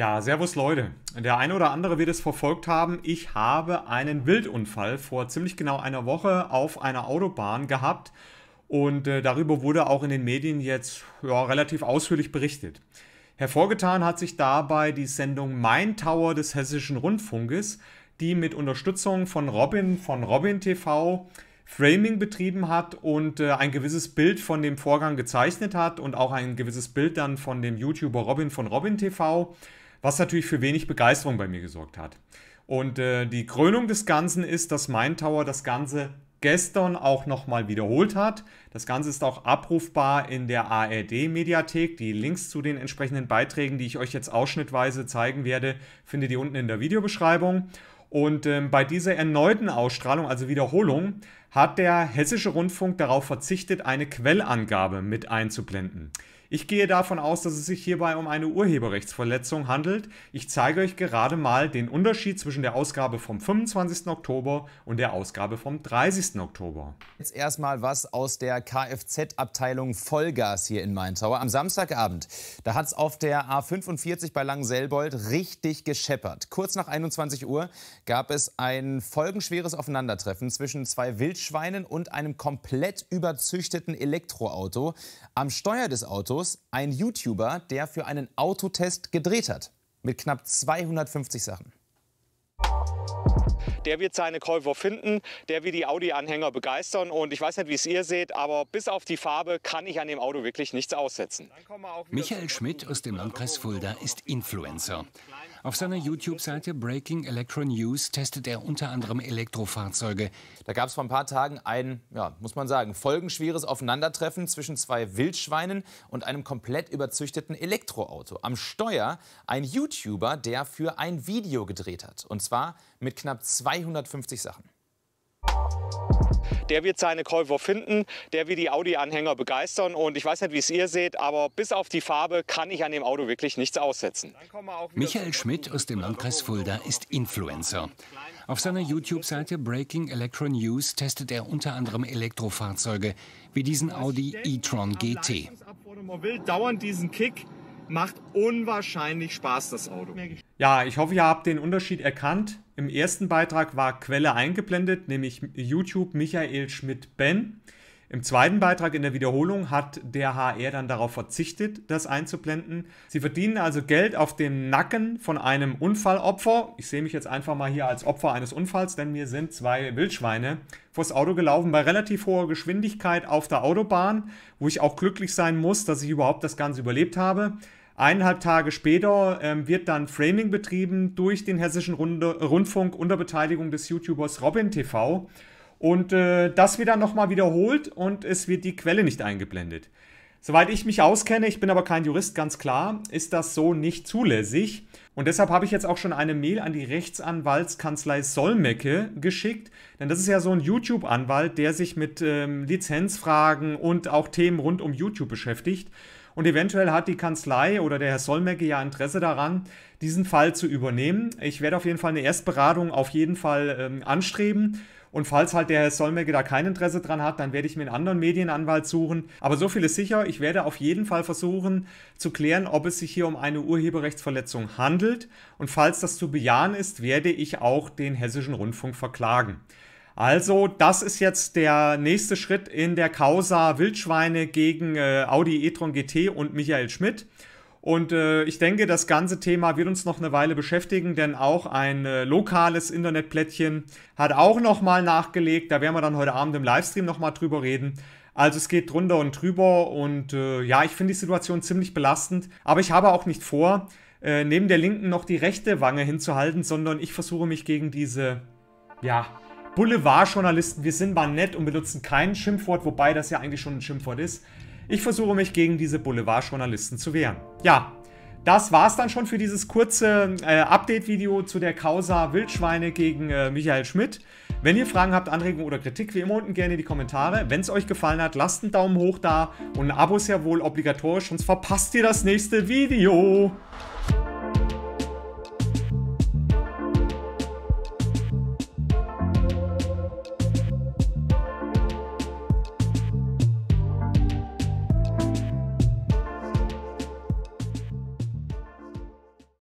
Ja, servus Leute. Der eine oder andere wird es verfolgt haben. Ich habe einen Wildunfall vor ziemlich genau einer Woche auf einer Autobahn gehabt und äh, darüber wurde auch in den Medien jetzt ja, relativ ausführlich berichtet. Hervorgetan hat sich dabei die Sendung Mein Tower des Hessischen Rundfunkes, die mit Unterstützung von Robin von Robin TV Framing betrieben hat und äh, ein gewisses Bild von dem Vorgang gezeichnet hat und auch ein gewisses Bild dann von dem YouTuber Robin von Robin TV was natürlich für wenig Begeisterung bei mir gesorgt hat. Und äh, die Krönung des Ganzen ist, dass Main Tower das Ganze gestern auch nochmal wiederholt hat. Das Ganze ist auch abrufbar in der ARD-Mediathek. Die Links zu den entsprechenden Beiträgen, die ich euch jetzt ausschnittweise zeigen werde, findet ihr unten in der Videobeschreibung. Und ähm, bei dieser erneuten Ausstrahlung, also Wiederholung, hat der Hessische Rundfunk darauf verzichtet, eine Quellangabe mit einzublenden. Ich gehe davon aus, dass es sich hierbei um eine Urheberrechtsverletzung handelt. Ich zeige euch gerade mal den Unterschied zwischen der Ausgabe vom 25. Oktober und der Ausgabe vom 30. Oktober. Jetzt erstmal was aus der Kfz-Abteilung Vollgas hier in Mainzauer. am Samstagabend. Da hat es auf der A45 bei Langenselbold richtig gescheppert. Kurz nach 21 Uhr gab es ein folgenschweres Aufeinandertreffen zwischen zwei Wild Wildschweinen und einem komplett überzüchteten Elektroauto. Am Steuer des Autos ein YouTuber, der für einen Autotest gedreht hat. Mit knapp 250 Sachen. Der wird seine Käufer finden, der wird die Audi-Anhänger begeistern. Und ich weiß nicht, wie es ihr seht, aber bis auf die Farbe kann ich an dem Auto wirklich nichts aussetzen. Michael Schmidt aus dem Landkreis Fulda ist Influencer. Auf seiner YouTube-Seite Breaking Electro News testet er unter anderem Elektrofahrzeuge. Da gab es vor ein paar Tagen ein, ja, muss man sagen, folgenschweres Aufeinandertreffen zwischen zwei Wildschweinen und einem komplett überzüchteten Elektroauto. Am Steuer ein YouTuber, der für ein Video gedreht hat. Und zwar mit knapp 250 Sachen der wird seine Käufer finden, der wird die Audi-Anhänger begeistern. Und ich weiß nicht, wie es ihr seht, aber bis auf die Farbe kann ich an dem Auto wirklich nichts aussetzen. Michael Schmidt aus dem Landkreis Fulda ist Influencer. Auf seiner YouTube-Seite Breaking Electro News testet er unter anderem Elektrofahrzeuge wie diesen Audi e-tron GT. Man will dauernd diesen Kick, macht unwahrscheinlich Spaß das Auto. Ja, ich hoffe, ihr habt den Unterschied erkannt. Im ersten Beitrag war Quelle eingeblendet, nämlich YouTube Michael Schmidt-Ben. Im zweiten Beitrag in der Wiederholung hat der HR dann darauf verzichtet, das einzublenden. Sie verdienen also Geld auf dem Nacken von einem Unfallopfer. Ich sehe mich jetzt einfach mal hier als Opfer eines Unfalls, denn mir sind zwei Wildschweine vors Auto gelaufen bei relativ hoher Geschwindigkeit auf der Autobahn, wo ich auch glücklich sein muss, dass ich überhaupt das Ganze überlebt habe. Eineinhalb Tage später ähm, wird dann Framing betrieben durch den Hessischen Runde, Rundfunk unter Beteiligung des YouTubers Robin TV. Und äh, das wird dann nochmal wiederholt und es wird die Quelle nicht eingeblendet. Soweit ich mich auskenne, ich bin aber kein Jurist, ganz klar, ist das so nicht zulässig. Und deshalb habe ich jetzt auch schon eine Mail an die Rechtsanwaltskanzlei Solmecke geschickt. Denn das ist ja so ein YouTube-Anwalt, der sich mit ähm, Lizenzfragen und auch Themen rund um YouTube beschäftigt. Und eventuell hat die Kanzlei oder der Herr Solmecke ja Interesse daran, diesen Fall zu übernehmen. Ich werde auf jeden Fall eine Erstberatung auf jeden Fall ähm, anstreben und falls halt der Herr Solmecke da kein Interesse dran hat, dann werde ich mir einen anderen Medienanwalt suchen. Aber so viel ist sicher, ich werde auf jeden Fall versuchen zu klären, ob es sich hier um eine Urheberrechtsverletzung handelt. Und falls das zu bejahen ist, werde ich auch den Hessischen Rundfunk verklagen. Also, das ist jetzt der nächste Schritt in der Causa Wildschweine gegen äh, Audi e-tron GT und Michael Schmidt. Und äh, ich denke, das ganze Thema wird uns noch eine Weile beschäftigen, denn auch ein äh, lokales Internetplättchen hat auch nochmal nachgelegt. Da werden wir dann heute Abend im Livestream nochmal drüber reden. Also es geht drunter und drüber und äh, ja, ich finde die Situation ziemlich belastend, aber ich habe auch nicht vor, äh, neben der linken noch die rechte Wange hinzuhalten, sondern ich versuche mich gegen diese, ja, Boulevardjournalisten, wir sind mal nett und benutzen kein Schimpfwort, wobei das ja eigentlich schon ein Schimpfwort ist, ich versuche mich gegen diese Boulevardjournalisten zu wehren. Ja, das war's dann schon für dieses kurze äh, Update-Video zu der Causa Wildschweine gegen äh, Michael Schmidt. Wenn ihr Fragen habt, Anregungen oder Kritik, wie immer unten gerne in die Kommentare. Wenn es euch gefallen hat, lasst einen Daumen hoch da und ein Abo ist ja wohl obligatorisch, sonst verpasst ihr das nächste Video.